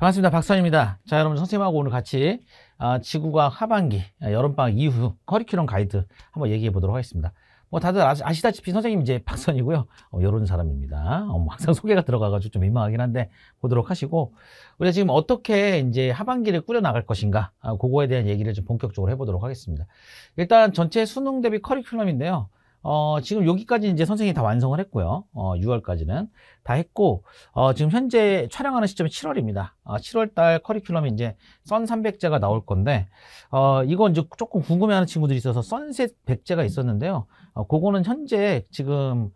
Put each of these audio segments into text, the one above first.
반갑습니다. 박선입니다. 자, 여러분 선생님하고 오늘 같이 아, 지구과학 하반기 아, 여름방학 이후 커리큘럼 가이드 한번 얘기해 보도록 하겠습니다. 뭐 다들 아시, 다시피 선생님 이제 박선이고요. 어, 이런 사람입니다. 어, 뭐 항상 소개가 들어가가지고 좀 민망하긴 한데 보도록 하시고 우리가 지금 어떻게 이제 하반기를 꾸려 나갈 것인가 아, 그거에 대한 얘기를 좀 본격적으로 해보도록 하겠습니다. 일단 전체 수능 대비 커리큘럼인데요. 어, 지금 여기까지 이제 선생님이 다 완성을 했고요. 어, 6월까지는 다 했고, 어, 지금 현재 촬영하는 시점이 7월입니다. 아, 어, 7월달 커리큘럼이 이제 썬 300제가 나올 건데, 어, 이건 이제 조금 궁금해하는 친구들이 있어서 썬셋 100제가 있었는데요. 어, 그거는 현재 지금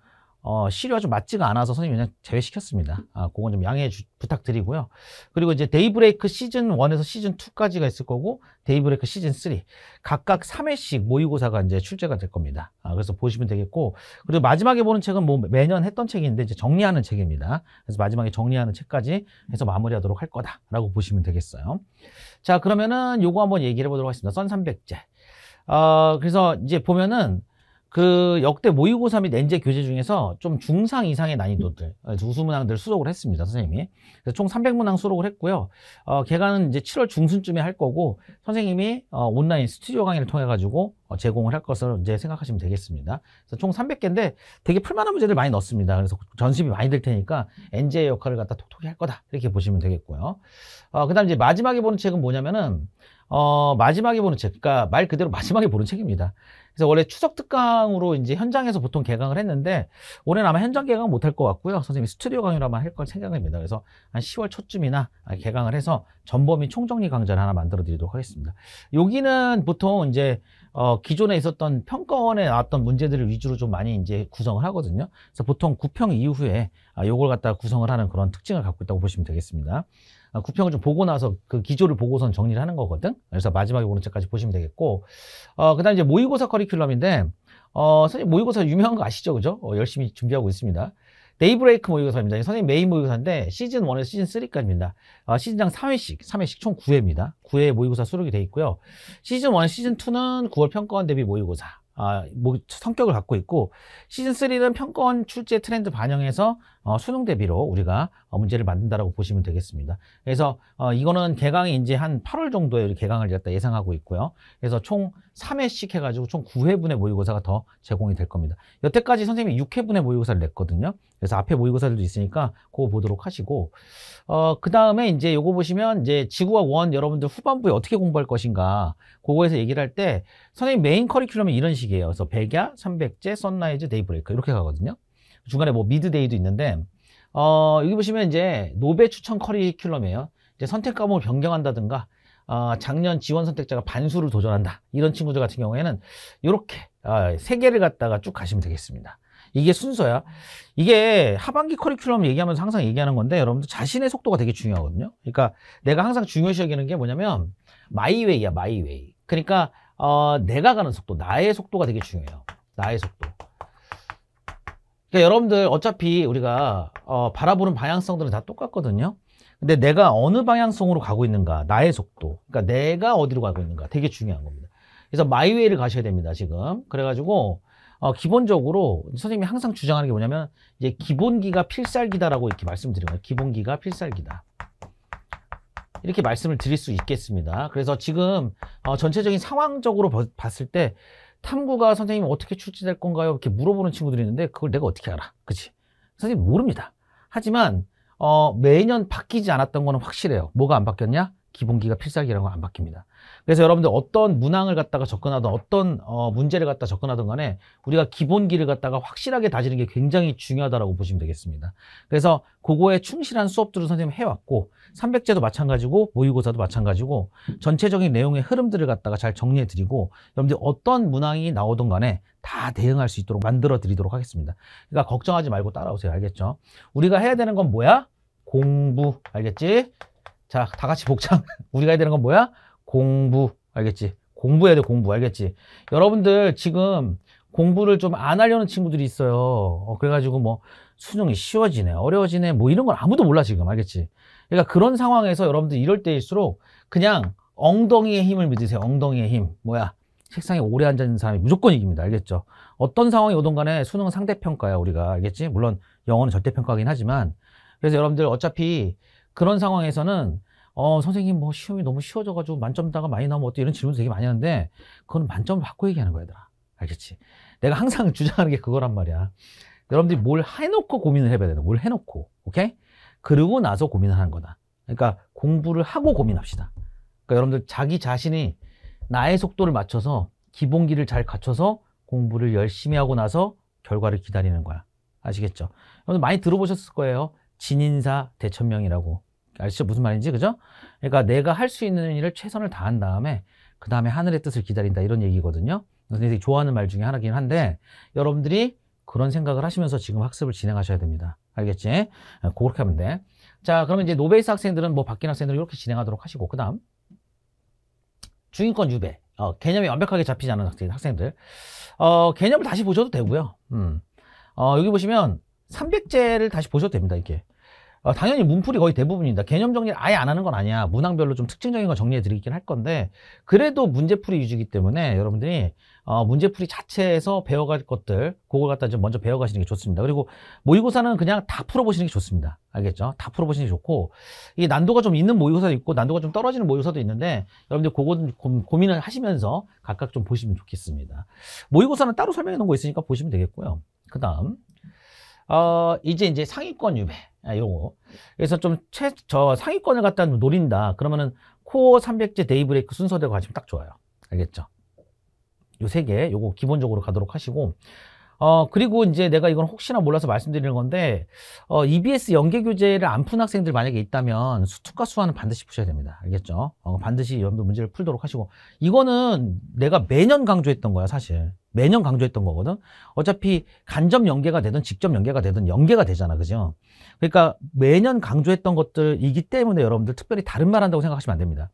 어, 시료가 좀 맞지가 않아서 선생님 그냥 제외시켰습니다. 아, 그건 좀 양해 주, 부탁드리고요. 그리고 이제 데이브레이크 시즌 1에서 시즌 2까지가 있을 거고 데이브레이크 시즌 3 각각 3회씩 모의고사가 이제 출제가 될 겁니다. 아, 그래서 보시면 되겠고 그리고 마지막에 보는 책은 뭐 매년 했던 책인데 이제 정리하는 책입니다. 그래서 마지막에 정리하는 책까지 해서 마무리하도록 할 거다라고 보시면 되겠어요. 자 그러면은 요거 한번 얘기를 해보도록 하겠습니다. 선 300제. 어, 그래서 이제 보면은 그 역대 모의고사 및 렌제 교재 중에서 좀 중상 이상의 난이도들 우수문항들 예, 수록을 했습니다 선생님이 그래서 총 300문항 수록을 했고요 어, 개간은 이제 7월 중순쯤에 할 거고 선생님이 어, 온라인 스튜디오 강의를 통해 가지고 어, 제공을 할 것을 이제 생각하시면 되겠습니다 그래서 총 300개인데 되게 풀만한 문제들 많이 넣었습니다 그래서 전습이 많이 될 테니까 엔제의 역할을 갖다 톡톡히 할 거다 이렇게 보시면 되겠고요 어, 그 다음 이제 마지막에 보는 책은 뭐냐면은 어, 마지막에 보는 책, 그러니까 말 그대로 마지막에 보는 책입니다. 그래서 원래 추석 특강으로 이제 현장에서 보통 개강을 했는데 올해는 아마 현장 개강 못할 것 같고요. 선생님이 스튜디오 강의로 만할 걸 생각합니다. 그래서 한 10월 초쯤이나 개강을 해서 전범위 총정리 강좌를 하나 만들어 드리도록 하겠습니다. 여기는 보통 이제 어, 기존에 있었던 평가원에 나왔던 문제들을 위주로 좀 많이 이제 구성을 하거든요. 그래서 보통 구평 이후에 아, 요걸 갖다가 구성을 하는 그런 특징을 갖고 있다고 보시면 되겠습니다. 구평을 아, 좀 보고 나서 그 기조를 보고선 정리를 하는 거거든. 그래서 마지막에 오는책까지 보시면 되겠고, 어, 그다음 이제 모의고사 커리큘럼인데, 어, 선생님 모의고사 유명한 거 아시죠, 그죠? 어, 열심히 준비하고 있습니다. 데이브레이크 모의고사입니다. 선생님 메인 모의고사인데 시즌 1에서 시즌 3까지입니다. 어, 시즌당 3회씩, 3회씩 총 9회입니다. 9회 모의고사 수록이 돼 있고요. 시즌 1, 시즌 2는 9월 평가원 대비 모의고사. 아, 뭐 성격을 갖고 있고 시즌 3는 평가원 출제 트렌드 반영해서 어, 수능 대비로 우리가 어, 문제를 만든다라고 보시면 되겠습니다. 그래서 어, 이거는 개강이 이제 한 8월 정도에 개강을 일단 예상하고 있고요. 그래서 총 3회씩 해가지고 총 9회분의 모의고사가 더 제공이 될 겁니다. 여태까지 선생님이 6회분의 모의고사를 냈거든요. 그래서 앞에 모의고사들도 있으니까 그거 보도록 하시고 어, 그 다음에 이제 요거 보시면 이제 지구와 원 여러분들 후반부에 어떻게 공부할 것인가 그거에서 얘기를 할 때 선생님 메인 커리큘럼이 이런 식이에요. 그래서 백야, 3 0 0제 선라이즈, 데이브레이크 이렇게 가거든요. 중간에 뭐 미드데이도 있는데 어, 여기 보시면 이제 노베 추천 커리큘럼이에요. 이제 선택 과목을 변경한다든가 어, 작년 지원 선택자가 반수를 도전한다. 이런 친구들 같은 경우에는 이렇게 어, 세 개를 갖다가 쭉 가시면 되겠습니다. 이게 순서야. 이게 하반기 커리큘럼 얘기하면서 항상 얘기하는 건데 여러분들 자신의 속도가 되게 중요하거든요. 그러니까 내가 항상 중요시 여기는 게 뭐냐면 마이웨이야 마이웨이. 그러니까 어, 내가 가는 속도, 나의 속도가 되게 중요해요. 나의 속도. 그러니까 여러분들 어차피 우리가 어, 바라보는 방향성들은 다 똑같거든요. 근데 내가 어느 방향성으로 가고 있는가, 나의 속도. 그러니까 내가 어디로 가고 있는가 되게 중요한 겁니다. 그래서 마이웨이를 가셔야 됩니다, 지금. 그래가지고 어, 기본적으로 선생님이 항상 주장하는 게 뭐냐면 이제 기본기가 필살기다라고 이렇게 말씀드린 거예요. 기본기가 필살기다. 이렇게 말씀을 드릴 수 있겠습니다. 그래서 지금 어, 전체적인 상황적으로 봤을 때 탐구가 선생님 어떻게 출제될 건가요? 이렇게 물어보는 친구들이 있는데 그걸 내가 어떻게 알아? 그치? 선생님 모릅니다. 하지만 어, 매년 바뀌지 않았던 거는 확실해요. 뭐가 안 바뀌었냐? 기본기가 필살기라는 건 안 바뀝니다. 그래서 여러분들 어떤 문항을 갖다가 접근하든 어떤 어, 문제를 갖다 접근하든 간에 우리가 기본기를 갖다가 확실하게 다지는 게 굉장히 중요하다고 보시면 되겠습니다. 그래서 그거에 충실한 수업들을 선생님 해왔고 300제도 마찬가지고 모의고사도 마찬가지고 전체적인 내용의 흐름들을 갖다가 잘 정리해드리고 여러분들 어떤 문항이 나오든 간에 다 대응할 수 있도록 만들어 드리도록 하겠습니다. 그러니까 걱정하지 말고 따라오세요. 알겠죠? 우리가 해야 되는 건 뭐야? 공부. 알겠지? 자, 다 같이 복창. 우리가 해야 되는 건 뭐야? 공부 알겠지? 공부해야 돼 공부 알겠지? 여러분들 지금 공부를 좀 안 하려는 친구들이 있어요 어, 그래가지고 뭐 수능이 쉬워지네 어려워지네 뭐 이런 건 아무도 몰라 지금 알겠지? 그러니까 그런 상황에서 여러분들 이럴 때일수록 그냥 엉덩이의 힘을 믿으세요 엉덩이의 힘 뭐야 책상에 오래 앉아있는 사람이 무조건 이깁니다. 알겠죠? 어떤 상황이 오든 간에 수능은 상대평가야, 우리가. 알겠지? 물론 영어는 절대평가긴 하지만. 그래서 여러분들 어차피 그런 상황에서는 어, 선생님 뭐 시험이 너무 쉬워져가지고 만점다가 많이 나오면 어때? 이런 질문 되게 많이 하는데 그건 만점을 받고 얘기하는 거야, 얘들아. 알겠지? 내가 항상 주장하는 게 그거란 말이야. 여러분들이 뭘 해놓고 고민을 해봐야 되는 뭘 해놓고. 오케이? 그러고 나서 고민을 하는 거다. 그러니까 공부를 하고 고민합시다. 그러니까 여러분들 자기 자신이 나의 속도를 맞춰서 기본기를 잘 갖춰서 공부를 열심히 하고 나서 결과를 기다리는 거야. 아시겠죠? 여러분 들 많이 들어보셨을 거예요. 진인사 대천명이라고. 아시죠? 무슨 말인지, 그죠? 그러니까 내가 할 수 있는 일을 최선을 다한 다음에, 그 다음에 하늘의 뜻을 기다린다. 이런 얘기거든요. 선생님이 좋아하는 말 중에 하나긴 한데, 여러분들이 그런 생각을 하시면서 지금 학습을 진행하셔야 됩니다. 알겠지? 아, 그렇게 하면 돼. 자, 그러면 이제 노베이스 학생들은 뭐 바뀐 학생들은 이렇게 진행하도록 하시고, 그 다음. 중인권 유배. 어, 개념이 완벽하게 잡히지 않은 학생, 학생들. 어, 개념을 다시 보셔도 되고요. 음. 어, 여기 보시면 300제를 다시 보셔도 됩니다, 이게. 렇 어, 당연히 문풀이 거의 대부분입니다. 개념 정리를 아예 안 하는 건 아니야. 문항별로 좀 특징적인 걸 정리해 드리긴 할 건데 그래도 문제풀이 위주기 때문에 여러분들이 어, 문제풀이 자체에서 배워갈 것들 그걸 갖다 좀 먼저 배워가시는 게 좋습니다. 그리고 모의고사는 그냥 다 풀어보시는 게 좋습니다. 알겠죠? 다 풀어보시는 게 좋고 이 난도가 좀 있는 모의고사도 있고 난도가 좀 떨어지는 모의고사도 있는데 여러분들 그거 는 고민을 하시면서 각각 좀 보시면 좋겠습니다. 모의고사는 따로 설명해 놓은 거 있으니까 보시면 되겠고요. 그 다음 어, 이제 이제 상위권 유배. 아, 요거. 그래서 좀 최, 저 상위권을 갖다 노린다. 그러면은 코어 300제 데이브레이크 순서대로 가시면 딱 좋아요. 알겠죠? 요 세 개, 요거 기본적으로 가도록 하시고. 어, 그리고 이제 내가 이건 혹시나 몰라서 말씀드리는 건데, 어, EBS 연계 교재를 안 푼 학생들 만약에 있다면 수특과 수화는 반드시 푸셔야 됩니다. 알겠죠? 어, 반드시 연도 문제를 풀도록 하시고. 이거는 내가 매년 강조했던 거야, 사실. 매년 강조했던 거거든. 어차피 간접 연계가 되든 직접 연계가 되든 연계가 되잖아. 그죠? 그러니까 매년 강조했던 것들이기 때문에 여러분들 특별히 다른 말 한다고 생각하시면 안 됩니다.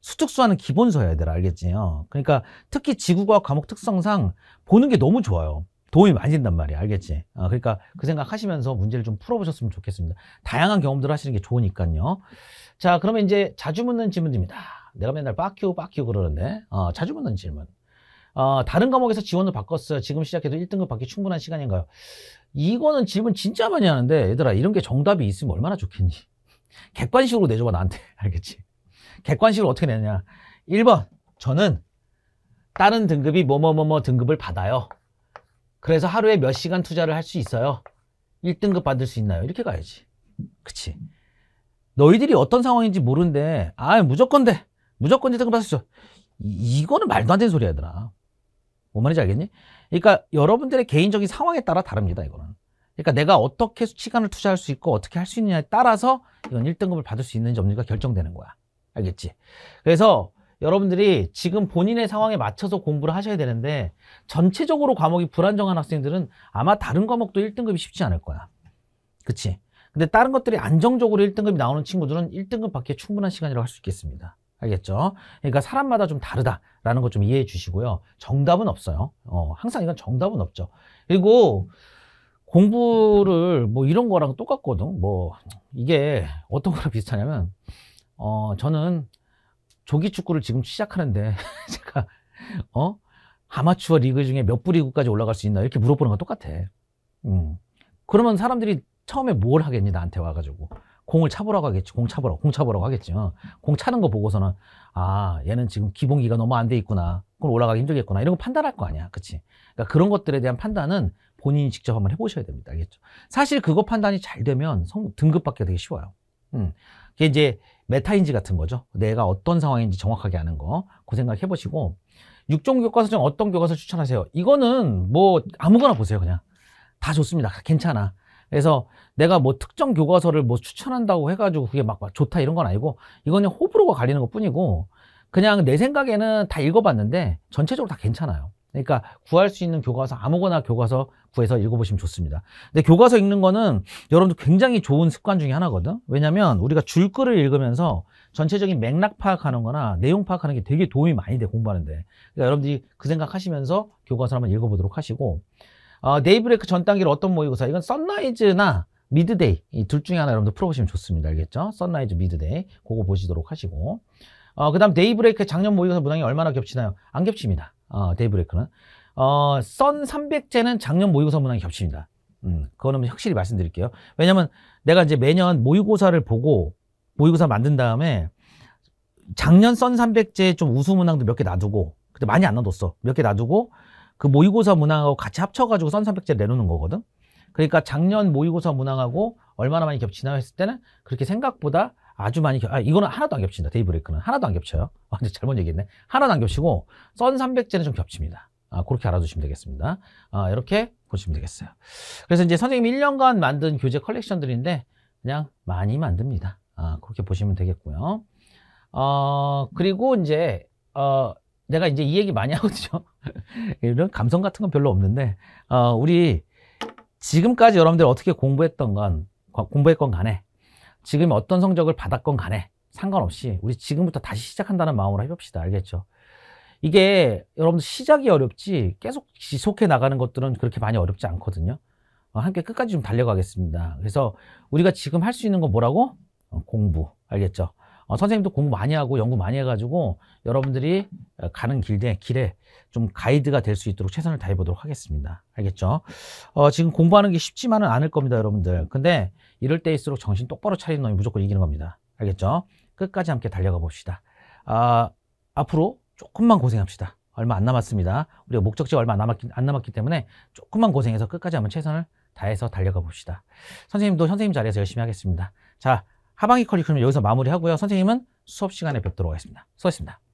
수특수하는 기본서야 얘들 알겠지요? 그러니까 특히 지구과학 과목 특성상 보는 게 너무 좋아요. 도움이 많이 된단 말이야 알겠지? 아, 그러니까 그 생각하시면서 문제를 좀 풀어보셨으면 좋겠습니다. 다양한 경험들을 하시는 게 좋으니까요. 자 그러면 이제 자주 묻는 질문입니다. 내가 맨날 빠큐 빠큐 그러는데 어, 자주 묻는 질문. 어, 다른 과목에서 지원을 바꿨어요. 지금 시작해도 1등급 받기 충분한 시간인가요? 이거는 질문 진짜 많이 하는데 얘들아 이런 게 정답이 있으면 얼마나 좋겠니? 객관식으로 내줘봐 나한테 알겠지? 객관식으로 어떻게 내냐 1번 저는 다른 등급이 뭐뭐뭐뭐 등급을 받아요. 그래서 하루에 몇 시간 투자를 할 수 있어요. 1등급 받을 수 있나요? 이렇게 가야지. 그치? 너희들이 어떤 상황인지 모르는데 아 무조건 돼. 무조건 1등급 받을 수 있어. 이, 거는 말도 안 되는 소리야 얘들아. 뭔 말인지 알겠니? 그러니까 여러분들의 개인적인 상황에 따라 다릅니다, 이거는. 그러니까 내가 어떻게 시간을 투자할 수 있고 어떻게 할 수 있느냐에 따라서 이건 1등급을 받을 수 있는지 없는지가 결정되는 거야. 알겠지? 그래서 여러분들이 지금 본인의 상황에 맞춰서 공부를 하셔야 되는데 전체적으로 과목이 불안정한 학생들은 아마 다른 과목도 1등급이 쉽지 않을 거야. 그치? 근데 다른 것들이 안정적으로 1등급이 나오는 친구들은 1등급 밖에 충분한 시간이라고 할 수 있겠습니다. 알겠죠? 그러니까 사람마다 좀 다르다라는 것 좀 이해해 주시고요. 정답은 없어요. 어, 항상 이건 정답은 없죠. 그리고 공부를 뭐 이런 거랑 똑같거든. 뭐 이게 어떤 거랑 비슷하냐면 어, 저는 조기 축구를 지금 시작하는데 제가 어? 아마추어 리그 중에 몇부 리그까지 올라갈 수 있나 이렇게 물어보는 건 똑같아. 음. 그러면 사람들이 처음에 뭘 하겠니 나한테 와가지고 공을 차보라고 하겠지. 공 차보라고, 공 차보라고 하겠지. 공 차는 거 보고서는, 아, 얘는 지금 기본기가 너무 안 돼 있구나. 그걸 올라가기 힘들겠구나. 이런 거 판단할 거 아니야. 그치? 그러니까 그런 것들에 대한 판단은 본인이 직접 한번 해보셔야 됩니다. 알겠죠? 사실 그거 판단이 잘 되면 성, 등급 받기가 되게 쉬워요. 음. 이게 이제 메타인지 같은 거죠. 내가 어떤 상황인지 정확하게 아는 거. 그 생각 해보시고. 6종 교과서 중 어떤 교과서 추천하세요? 이거는 뭐 아무거나 보세요, 그냥. 다 좋습니다. 괜찮아. 그래서 내가 뭐 특정 교과서를 뭐 추천한다고 해가지고 그게 막 좋다 이런 건 아니고 이거는 호불호가 갈리는 것 뿐이고 그냥 내 생각에는 다 읽어봤는데 전체적으로 다 괜찮아요. 그러니까 구할 수 있는 교과서 아무거나 교과서 구해서 읽어보시면 좋습니다. 근데 교과서 읽는 거는 여러분들 굉장히 좋은 습관 중에 하나거든. 왜냐하면 우리가 줄글을 읽으면서 전체적인 맥락 파악하는 거나 내용 파악하는 게 되게 도움이 많이 돼 공부하는데. 그러니까 여러분들이 그 생각하시면서 교과서를 한번 읽어보도록 하시고 어, 데이브레이크 전단계를 어떤 모의고사? 이건 썬라이즈나 미드데이 이 둘 중에 하나 여러분들 풀어보시면 좋습니다. 알겠죠? 썬라이즈 미드데이 그거 보시도록 하시고 어, 그 다음 데이브레이크 작년 모의고사 문항이 얼마나 겹치나요? 안 겹칩니다. 어, 데이브레이크는 어, 썬 300제는 작년 모의고사 문항이 겹칩니다. 음, 그거는 확실히 말씀드릴게요. 왜냐면 내가 이제 매년 모의고사를 보고 모의고사 만든 다음에 작년 썬 300제 좀 우수 문항도 몇 개 놔두고 그때 많이 안 놔뒀어. 몇 개 놔두고 그 모의고사 문항하고 같이 합쳐가지고 선3 0 0제 내놓는 거거든. 그러니까 작년 모의고사 문항하고 얼마나 많이 겹치나 했을 때는 그렇게 생각보다 아주 많이 겹, 아, 이거는 하나도 안 겹친다. 데이브레이크는. 하나도 안 겹쳐요. 완전 아, 데 잘못 얘기했네. 하나도 안 겹치고 선3 0 0제는좀 겹칩니다. 아, 그렇게 알아두시면 되겠습니다. 아, 이렇게 보시면 되겠어요. 그래서 이제 선생님이 1년간 만든 교재 컬렉션들인데 그냥 많이 만듭니다. 아, 그렇게 보시면 되겠고요. 어, 그리고 이제, 어, 내가 이제 이 얘기 많이 하거든요. 이런 감성 같은 건 별로 없는데, 어, 우리 지금까지 여러분들 어떻게 공부했던 건, 공부했건 간에, 지금 어떤 성적을 받았건 간에, 상관없이 우리 지금부터 다시 시작한다는 마음으로 해봅시다. 알겠죠? 이게 여러분들 시작이 어렵지 계속 지속해 나가는 것들은 그렇게 많이 어렵지 않거든요. 어, 함께 끝까지 좀 달려가겠습니다. 그래서 우리가 지금 할 수 있는 건 뭐라고? 어, 공부. 알겠죠? 어, 선생님도 공부 많이 하고 연구 많이 해가지고 여러분들이 가는 길에, 길에 좀 가이드가 될 수 있도록 최선을 다해 보도록 하겠습니다. 알겠죠? 어, 지금 공부하는 게 쉽지만은 않을 겁니다, 여러분들. 근데 이럴 때일수록 정신 똑바로 차리는 놈이 무조건 이기는 겁니다. 알겠죠? 끝까지 함께 달려가 봅시다. 아, 앞으로 조금만 고생합시다. 얼마 안 남았습니다. 우리가 목적지가 얼마 안 남았기, 안 남았기 때문에 조금만 고생해서 끝까지 한번 최선을 다해서 달려가 봅시다. 선생님도 선생님 자리에서 열심히 하겠습니다. 자, 하반기 커리큘럼 여기서 마무리하고요. 선생님은 수업 시간에 뵙도록 하겠습니다. 수고하셨습니다.